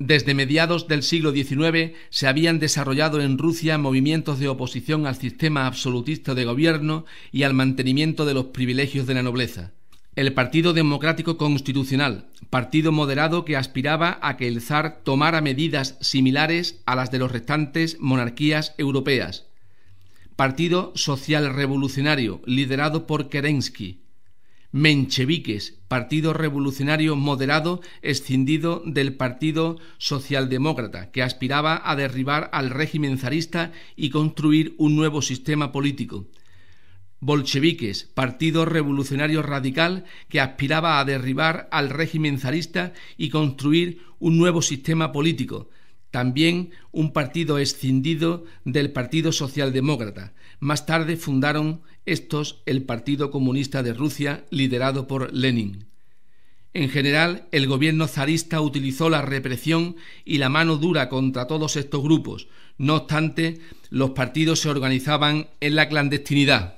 Desde mediados del siglo XIX se habían desarrollado en Rusia movimientos de oposición al sistema absolutista de gobierno y al mantenimiento de los privilegios de la nobleza. El Partido Democrático Constitucional, partido moderado que aspiraba a que el zar tomara medidas similares a las de los restantes monarquías europeas. Partido Social Revolucionario, liderado por Kerensky mencheviques, partido revolucionario moderado escindido del Partido Socialdemócrata, que aspiraba a derribar al régimen zarista y construir un nuevo sistema político. Bolcheviques, partido revolucionario radical que aspiraba a derribar al régimen zarista y construir un nuevo sistema político, también un partido escindido del Partido Socialdemócrata. Más tarde fundaron estos el Partido Comunista de Rusia, liderado por Lenin. En general, el gobierno zarista utilizó la represión y la mano dura contra todos estos grupos. No obstante, los partidos se organizaban en la clandestinidad.